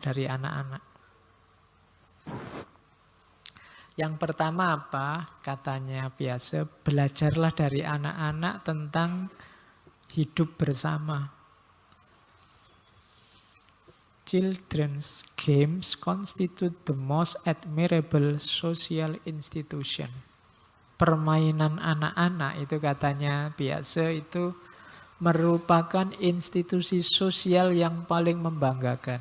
dari anak-anak. Yang pertama apa? Katanya biasa, belajarlah dari anak-anak tentang hidup bersama. Children's games constitute the most admirable social institution. Permainan anak-anak itu katanya biasa itu merupakan institusi sosial yang paling membanggakan.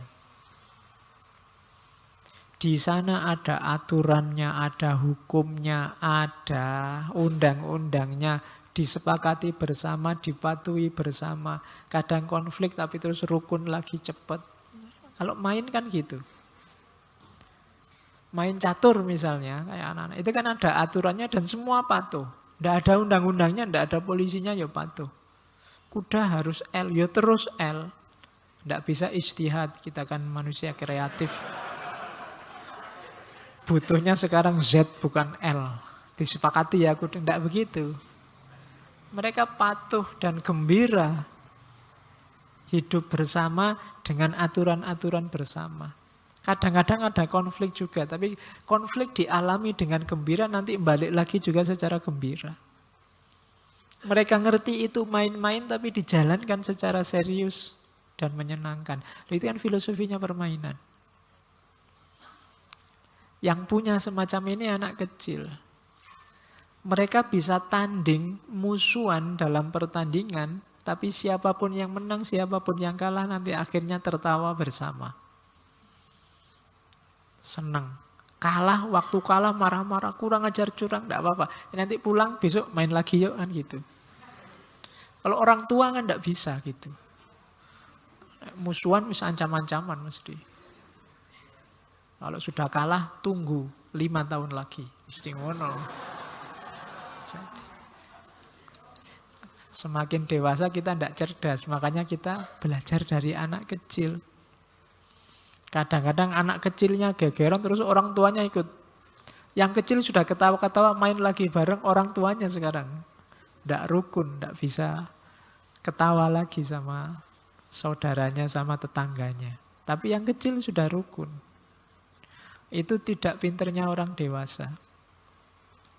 Di sana ada aturannya, ada hukumnya, ada undang-undangnya, disepakati bersama, dipatuhi bersama. Kadang konflik tapi terus rukun lagi cepat. Kalau main kan gitu. Main catur misalnya, kayak anak-anak. Itu kan ada aturannya dan semua patuh. Tidak ada undang-undangnya, tidak ada polisinya, ya patuh. Kuda harus L, ya terus L. Tidak bisa istihad, kita kan manusia kreatif butuhnya sekarang Z bukan L. Disepakati ya aku tidak begitu. Mereka patuh dan gembira hidup bersama dengan aturan-aturan bersama. Kadang-kadang ada konflik juga, tapi konflik dialami dengan gembira nanti balik lagi juga secara gembira. Mereka ngerti itu main-main tapi dijalankan secara serius dan menyenangkan. Itu kan filosofinya permainan. Yang punya semacam ini anak kecil. Mereka bisa tanding musuhan dalam pertandingan, tapi siapapun yang menang, siapapun yang kalah nanti akhirnya tertawa bersama. Senang. Kalah, waktu kalah marah-marah, kurang ajar curang, tidak apa-apa. Nanti pulang besok main lagi yuk kan gitu. Kalau orang tua kan tidak bisa gitu. Musuhan bisa ancaman ancaman mesti. Kalau sudah kalah, tunggu lima tahun lagi. Istimewa. semakin dewasa kita tidak cerdas, makanya kita belajar dari anak kecil. Kadang-kadang anak kecilnya gegeran terus orang tuanya ikut. Yang kecil sudah ketawa-ketawa main lagi bareng orang tuanya sekarang. Tidak rukun, tidak bisa ketawa lagi sama saudaranya, sama tetangganya. Tapi yang kecil sudah rukun. Itu tidak pinternya orang dewasa.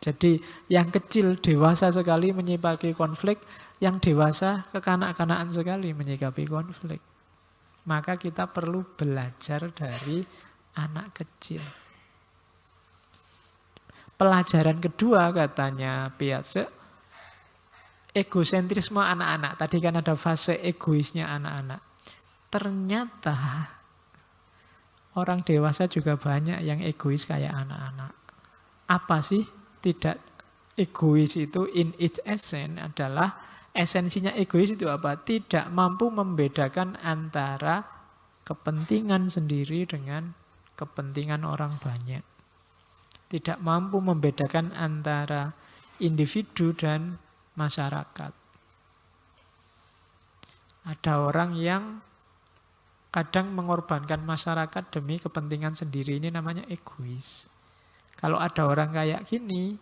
Jadi yang kecil dewasa sekali menyikapi konflik, yang dewasa kekanak-kanakan sekali menyikapi konflik. Maka kita perlu belajar dari anak kecil. Pelajaran kedua katanya Piaget, egosentrisme anak-anak. Tadi kan ada fase egoisnya anak-anak. Ternyata Orang dewasa juga banyak yang egois kayak anak-anak. Apa sih tidak egois itu in its essence adalah esensinya egois itu apa? Tidak mampu membedakan antara kepentingan sendiri dengan kepentingan orang banyak. Tidak mampu membedakan antara individu dan masyarakat. Ada orang yang kadang mengorbankan masyarakat demi kepentingan sendiri ini namanya egois. Kalau ada orang kayak gini,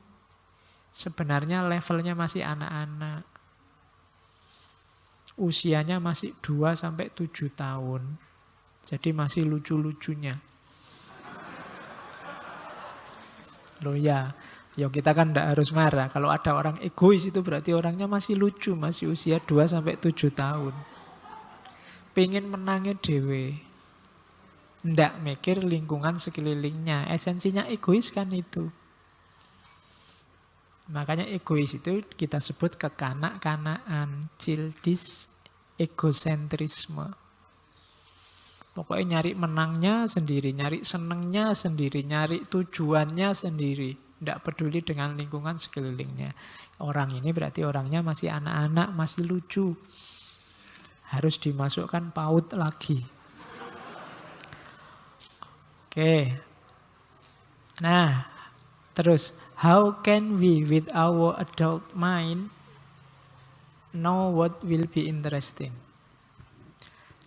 sebenarnya levelnya masih anak-anak. Usianya masih 2 sampai 7 tahun. Jadi masih lucu-lucunya. Loh ya, ya kita kan tidak harus marah. Kalau ada orang egois itu berarti orangnya masih lucu, masih usia 2 sampai 7 tahun pingin menangnya dewe. Ndak mikir lingkungan sekelilingnya. Esensinya egois kan itu. Makanya egois itu kita sebut kekanak-kanaan, childish egosentrisme. Pokoknya nyari menangnya sendiri, nyari senengnya sendiri, nyari tujuannya sendiri. ndak peduli dengan lingkungan sekelilingnya. Orang ini berarti orangnya masih anak-anak, masih lucu harus dimasukkan paut lagi. Oke. Nah, terus how can we with our adult mind know what will be interesting?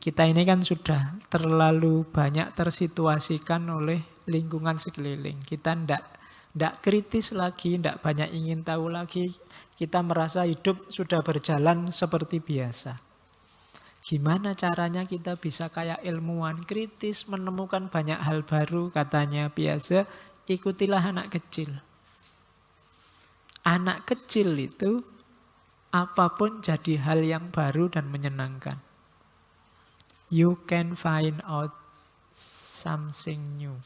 Kita ini kan sudah terlalu banyak tersituasikan oleh lingkungan sekeliling. Kita ndak ndak kritis lagi, ndak banyak ingin tahu lagi. Kita merasa hidup sudah berjalan seperti biasa. Gimana caranya kita bisa kayak ilmuwan kritis menemukan banyak hal baru katanya biasa ikutilah anak kecil. Anak kecil itu apapun jadi hal yang baru dan menyenangkan. You can find out something new.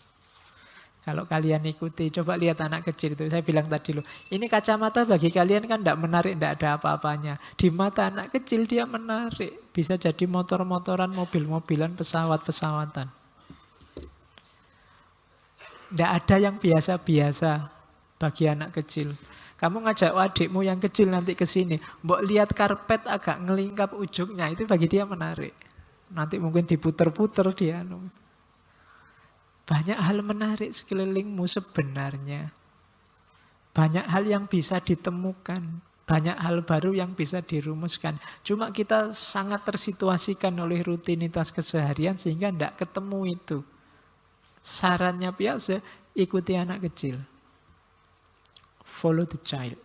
Kalau kalian ikuti, coba lihat anak kecil itu. Saya bilang tadi loh, ini kacamata bagi kalian kan tidak menarik, tidak ada apa-apanya. Di mata anak kecil dia menarik. Bisa jadi motor-motoran, mobil-mobilan, pesawat-pesawatan. Tidak ada yang biasa-biasa bagi anak kecil. Kamu ngajak adikmu yang kecil nanti ke sini, mbok lihat karpet agak ngelingkap ujungnya, itu bagi dia menarik. Nanti mungkin diputer-puter dia. Anu. Banyak hal menarik sekelilingmu sebenarnya. Banyak hal yang bisa ditemukan. Banyak hal baru yang bisa dirumuskan. Cuma kita sangat tersituasikan oleh rutinitas keseharian sehingga tidak ketemu itu. Sarannya biasa, ikuti anak kecil. Follow the child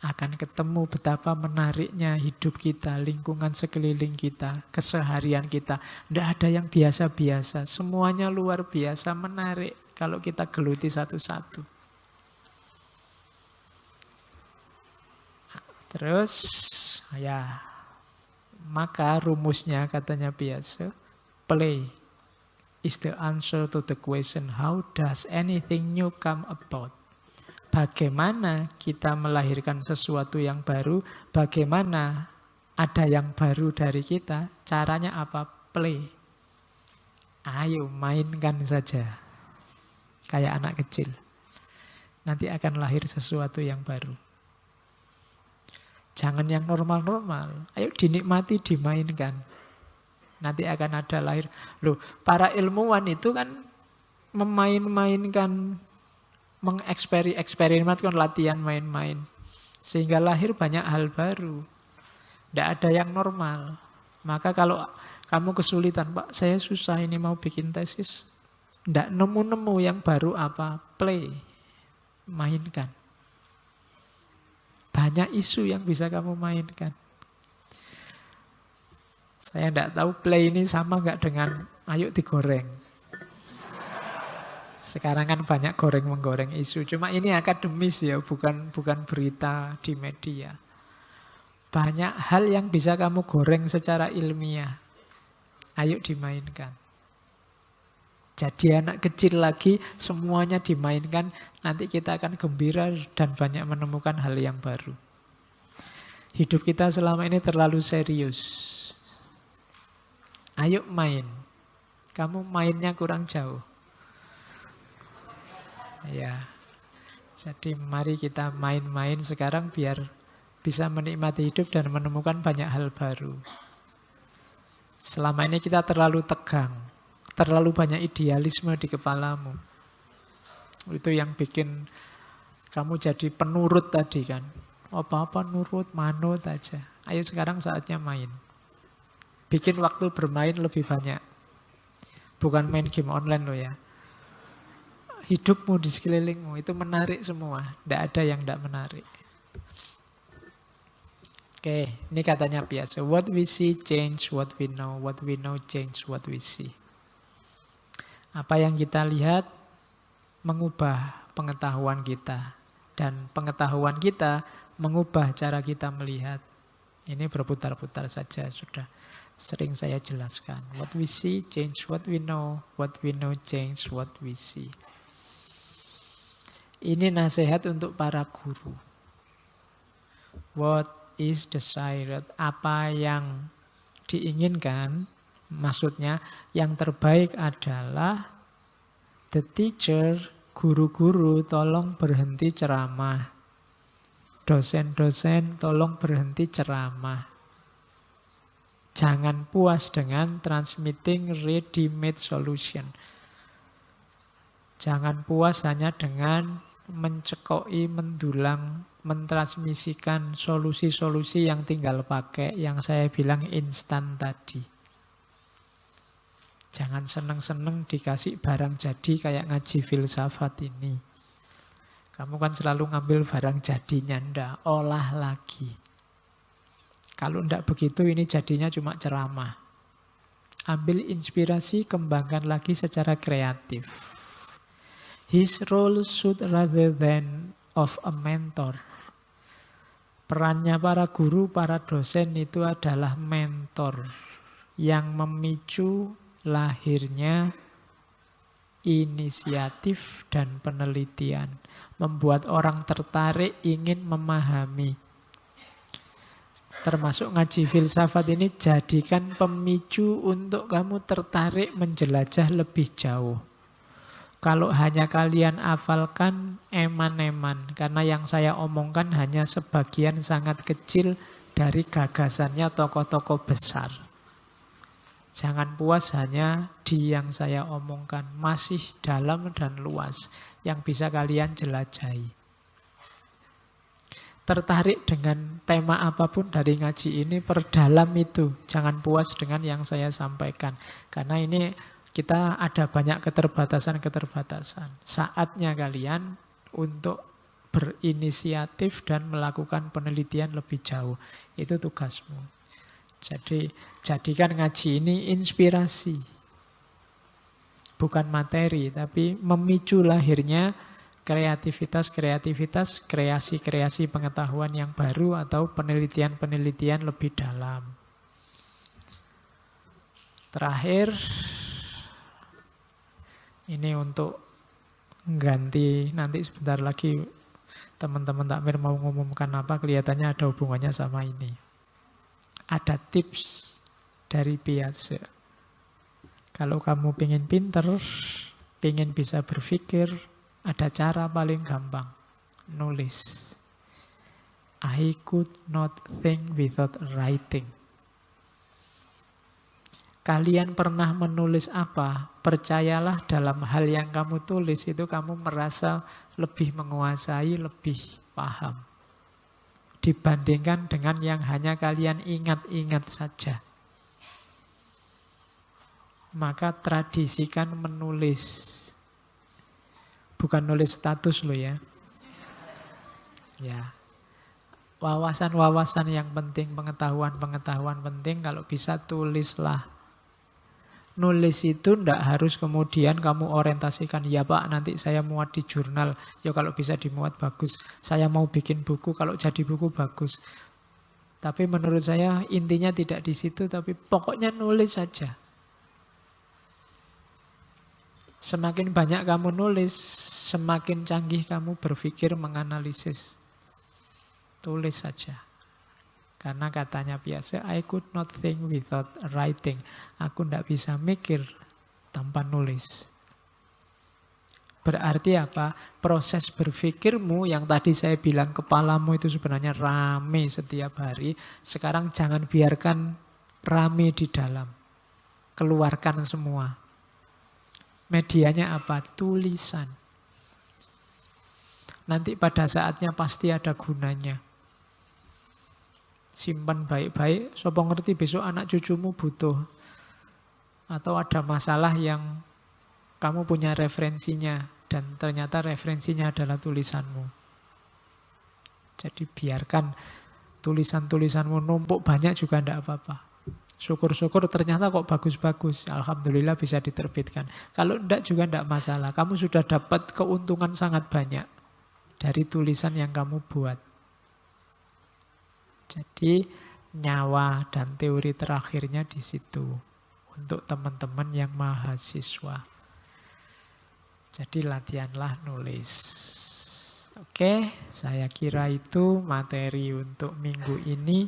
akan ketemu betapa menariknya hidup kita, lingkungan sekeliling kita, keseharian kita. Tidak ada yang biasa-biasa, semuanya luar biasa menarik kalau kita geluti satu-satu. Terus, ya, maka rumusnya katanya biasa, play is the answer to the question how does anything new come about bagaimana kita melahirkan sesuatu yang baru, bagaimana ada yang baru dari kita, caranya apa? Play. Ayo mainkan saja. Kayak anak kecil. Nanti akan lahir sesuatu yang baru. Jangan yang normal-normal. Ayo dinikmati, dimainkan. Nanti akan ada lahir. Loh, para ilmuwan itu kan memain-mainkan mengeksperimenkan latihan main-main. Sehingga lahir banyak hal baru. Tidak ada yang normal. Maka kalau kamu kesulitan, Pak saya susah ini mau bikin tesis. Tidak nemu-nemu yang baru apa, play, mainkan. Banyak isu yang bisa kamu mainkan. Saya tidak tahu play ini sama nggak dengan ayo digoreng. Sekarang kan banyak goreng menggoreng isu. Cuma ini akademis ya, bukan bukan berita di media. Banyak hal yang bisa kamu goreng secara ilmiah. Ayo dimainkan. Jadi anak kecil lagi semuanya dimainkan. Nanti kita akan gembira dan banyak menemukan hal yang baru. Hidup kita selama ini terlalu serius. Ayo main. Kamu mainnya kurang jauh. Ya. Jadi mari kita main-main sekarang biar bisa menikmati hidup dan menemukan banyak hal baru. Selama ini kita terlalu tegang, terlalu banyak idealisme di kepalamu. Itu yang bikin kamu jadi penurut tadi kan. Oh, apa-apa nurut, manut aja. Ayo sekarang saatnya main. Bikin waktu bermain lebih banyak. Bukan main game online lo ya hidupmu di sekelilingmu itu menarik semua. Tidak ada yang tidak menarik. Oke, okay, ini katanya biasa. What we see change what we know. What we know change what we see. Apa yang kita lihat mengubah pengetahuan kita. Dan pengetahuan kita mengubah cara kita melihat. Ini berputar-putar saja sudah sering saya jelaskan. What we see change what we know, what we know change what we see. Ini nasihat untuk para guru. What is desired? Apa yang diinginkan? Maksudnya yang terbaik adalah the teacher, guru-guru tolong berhenti ceramah. Dosen-dosen tolong berhenti ceramah. Jangan puas dengan transmitting ready-made solution. Jangan puas hanya dengan mencekoi, mendulang, mentransmisikan solusi-solusi yang tinggal pakai, yang saya bilang instan tadi. Jangan seneng-seneng dikasih barang jadi kayak ngaji filsafat ini. Kamu kan selalu ngambil barang jadinya, ndak olah lagi. Kalau ndak begitu ini jadinya cuma ceramah. Ambil inspirasi, kembangkan lagi secara kreatif. His role should rather than of a mentor. Perannya para guru, para dosen itu adalah mentor yang memicu lahirnya inisiatif dan penelitian. Membuat orang tertarik ingin memahami. Termasuk ngaji filsafat ini jadikan pemicu untuk kamu tertarik menjelajah lebih jauh kalau hanya kalian hafalkan eman-eman, karena yang saya omongkan hanya sebagian sangat kecil dari gagasannya tokoh-tokoh besar. Jangan puas hanya di yang saya omongkan, masih dalam dan luas yang bisa kalian jelajahi. Tertarik dengan tema apapun dari ngaji ini, perdalam itu. Jangan puas dengan yang saya sampaikan. Karena ini kita ada banyak keterbatasan-keterbatasan. Saatnya kalian untuk berinisiatif dan melakukan penelitian lebih jauh. Itu tugasmu. Jadi jadikan ngaji ini inspirasi. Bukan materi, tapi memicu lahirnya kreativitas-kreativitas, kreasi-kreasi pengetahuan yang baru atau penelitian-penelitian lebih dalam. Terakhir, ini untuk ganti nanti sebentar lagi teman-teman takmir mau ngumumkan apa kelihatannya ada hubungannya sama ini. Ada tips dari Piazza. Kalau kamu pingin pinter, pingin bisa berpikir, ada cara paling gampang. Nulis. I could not think without writing. Kalian pernah menulis apa? Percayalah dalam hal yang kamu tulis itu kamu merasa lebih menguasai, lebih paham. Dibandingkan dengan yang hanya kalian ingat-ingat saja. Maka tradisikan menulis. Bukan nulis status lo ya. Ya, wawasan-wawasan yang penting, pengetahuan-pengetahuan penting, kalau bisa tulislah nulis itu ndak harus kemudian kamu orientasikan ya pak nanti saya muat di jurnal ya kalau bisa dimuat bagus saya mau bikin buku kalau jadi buku bagus tapi menurut saya intinya tidak di situ tapi pokoknya nulis saja semakin banyak kamu nulis semakin canggih kamu berpikir menganalisis tulis saja karena katanya biasa, I could not think without writing. Aku tidak bisa mikir tanpa nulis. Berarti apa? Proses berpikirmu yang tadi saya bilang kepalamu itu sebenarnya rame setiap hari. Sekarang jangan biarkan rame di dalam. Keluarkan semua. Medianya apa? Tulisan. Nanti pada saatnya pasti ada gunanya. Simpan baik-baik, sopo ngerti besok anak cucumu butuh. Atau ada masalah yang kamu punya referensinya dan ternyata referensinya adalah tulisanmu. Jadi biarkan tulisan-tulisanmu numpuk banyak juga tidak apa-apa. Syukur-syukur ternyata kok bagus-bagus. Alhamdulillah bisa diterbitkan. Kalau tidak juga tidak masalah. Kamu sudah dapat keuntungan sangat banyak dari tulisan yang kamu buat. Jadi nyawa dan teori terakhirnya di situ untuk teman-teman yang mahasiswa. Jadi latihanlah nulis. Oke, saya kira itu materi untuk minggu ini.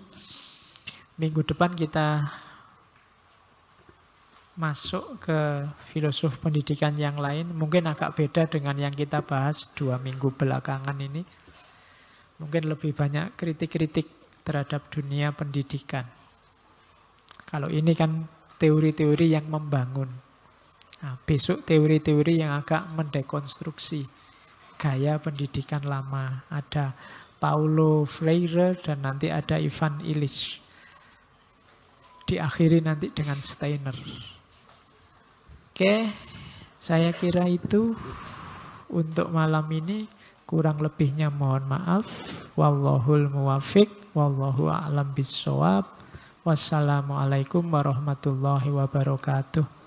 Minggu depan kita masuk ke filosof pendidikan yang lain. Mungkin agak beda dengan yang kita bahas dua minggu belakangan ini. Mungkin lebih banyak kritik-kritik terhadap dunia pendidikan. Kalau ini kan teori-teori yang membangun. Nah, besok teori-teori yang agak mendekonstruksi gaya pendidikan lama. Ada Paulo Freire dan nanti ada Ivan Illich. Diakhiri nanti dengan Steiner. Oke, saya kira itu untuk malam ini. Kurang lebihnya mohon maaf. Wallahul muwafiq. Wallahu a'lam bissawab. Wassalamualaikum warahmatullahi wabarakatuh.